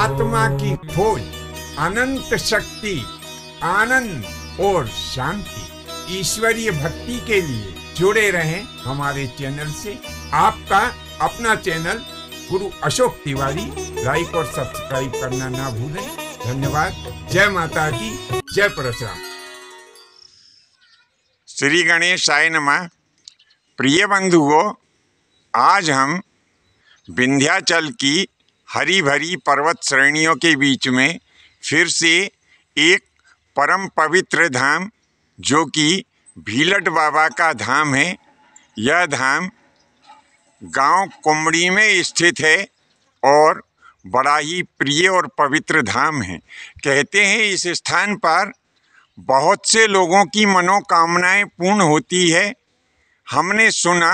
आत्मा की खोज अनंत शक्ति आनंद और शांति ईश्वरीय भक्ति के लिए जुड़े रहें हमारे चैनल से आपका अपना चैनल गुरु अशोक तिवारी लाइक और सब्सक्राइब करना ना भूलें धन्यवाद जय माता की जय प्रसाद श्री गणेश आय नमा प्रिय बंधुओं आज हम विंध्याचल की हरी भरी पर्वत श्रेणियों के बीच में फिर से एक परम पवित्र धाम जो कि भीलट बाबा का धाम है यह धाम गांव कुमड़ी में स्थित है और बड़ा ही प्रिय और पवित्र धाम है कहते हैं इस स्थान पर बहुत से लोगों की मनोकामनाएं पूर्ण होती है हमने सुना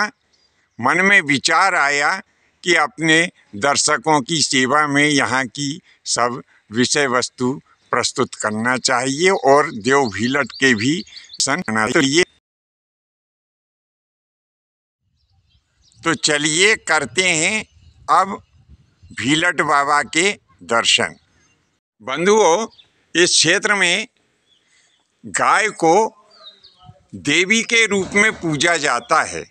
मन में विचार आया कि अपने दर्शकों की सेवा में यहाँ की सब विषय वस्तु प्रस्तुत करना चाहिए और देव भीलट के भी सन तो ये तो चलिए करते हैं अब भीलट बाबा के दर्शन बंधुओं इस क्षेत्र में गाय को देवी के रूप में पूजा जाता है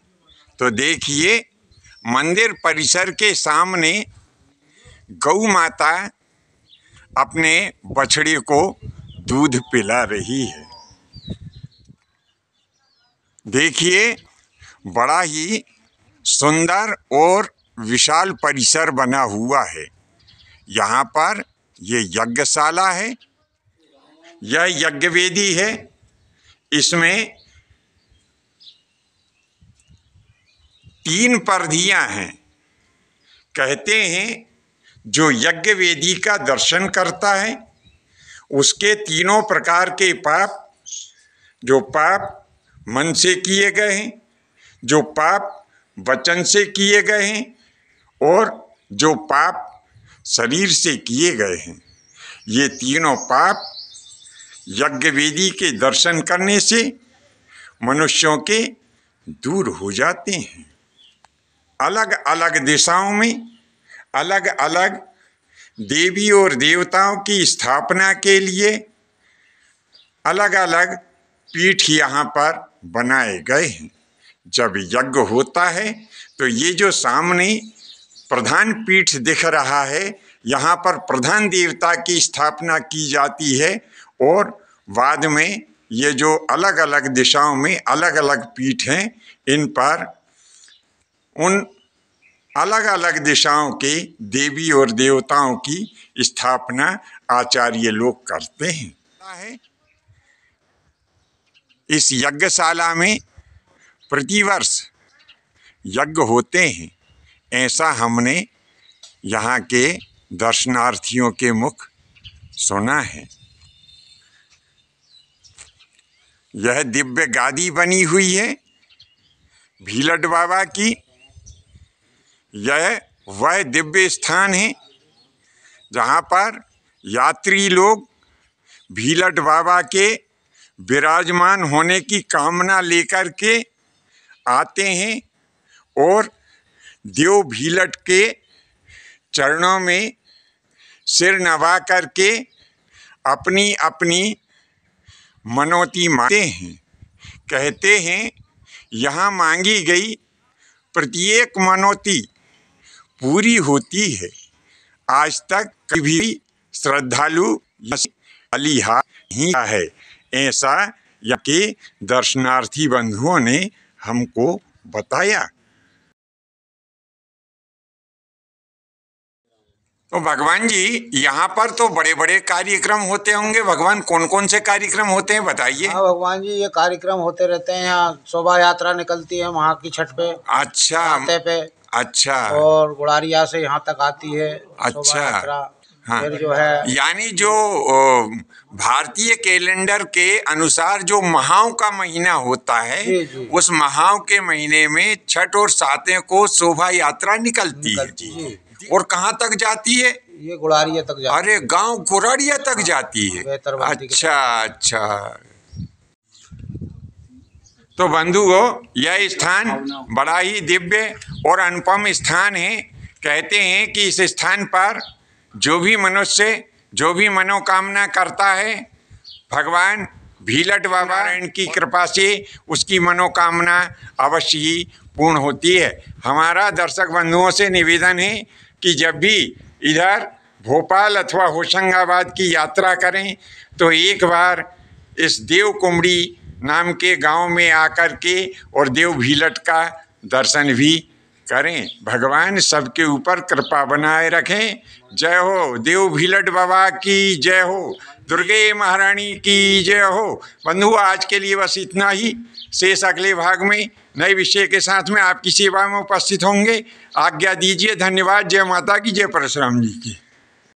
तो देखिए मंदिर परिसर के सामने गौ माता अपने बछड़े को दूध पिला रही है देखिए बड़ा ही सुंदर और विशाल परिसर बना हुआ है यहाँ पर ये यज्ञशाला है यह यज्ञवेदी है इसमें तीन परिधियां हैं कहते हैं जो यज्ञ वेदी का दर्शन करता है उसके तीनों प्रकार के पाप जो पाप मन से किए गए हैं जो पाप वचन से किए गए हैं और जो पाप शरीर से किए गए हैं ये तीनों पाप यज्ञ वेदी के दर्शन करने से मनुष्यों के दूर हो जाते हैं अलग अलग दिशाओं में अलग अलग देवी और देवताओं की स्थापना के लिए अलग अलग पीठ यहाँ पर बनाए गए हैं जब यज्ञ होता है तो ये जो सामने प्रधान पीठ दिख रहा है यहाँ पर प्रधान देवता की स्थापना की जाती है और बाद में ये जो अलग अलग दिशाओं में अलग अलग पीठ हैं इन पर उन अलग अलग दिशाओं के देवी और देवताओं की स्थापना आचार्य लोग करते हैं इस यज्ञशाला में प्रतिवर्ष यज्ञ होते हैं ऐसा हमने यहाँ के दर्शनार्थियों के मुख सुना है यह दिव्य गादी बनी हुई है भीलट बाबा की यह वह दिव्य स्थान है जहाँ पर यात्री लोग भीलट बाबा के विराजमान होने की कामना लेकर के आते हैं और देव भीलट के चरणों में सिर नवा करके अपनी अपनी मनोती मांगते हैं कहते हैं यहाँ मांगी गई प्रत्येक मनोती पूरी होती है आज तक कभी श्रद्धालु अलीहा ही है ऐसा के दर्शनार्थी बंधुओं ने हमको बताया तो भगवान जी यहाँ पर तो बड़े बड़े कार्यक्रम होते होंगे भगवान कौन कौन से कार्यक्रम होते हैं बताइए हाँ भगवान जी ये कार्यक्रम होते रहते हैं यहाँ शोभा यात्रा निकलती है वहाँ की छठ पे अच्छा पे अच्छा और गुड़ारिया से यहाँ तक आती है अच्छा हाँ। फिर जो है यानी जो भारतीय कैलेंडर के अनुसार जो महाओं का महीना होता है जी जी। उस महाओं के महीने में छठ और सात को शोभा यात्रा निकलती, निकलती है जी। और कहाँ तक जाती है ये गुड़ारिया तक जाती अरे गांव गुड़ारिया तक हाँ। जाती है अच्छा अच्छा तो बंधुओं यह स्थान बड़ा ही दिव्य और अनुपम स्थान है कहते हैं कि इस स्थान पर जो भी मनुष्य जो भी मनोकामना करता है भगवान भीलट बाबा की कृपा से उसकी मनोकामना अवश्य ही पूर्ण होती है हमारा दर्शक बंधुओं से निवेदन है कि जब भी इधर भोपाल अथवा होशंगाबाद की यात्रा करें तो एक बार इस देव कुमड़ी नाम के गांव में आकर के और देव भीलट का दर्शन भी करें भगवान सबके ऊपर कृपा बनाए रखें जय हो देव भीलट बाबा की जय हो दुर्गे महारानी की जय हो बंधु आज के लिए बस इतना ही शेष अगले भाग में नए विषय के साथ में आपकी सेवा में उपस्थित होंगे आज्ञा दीजिए धन्यवाद जय माता की जय परशुराम जी की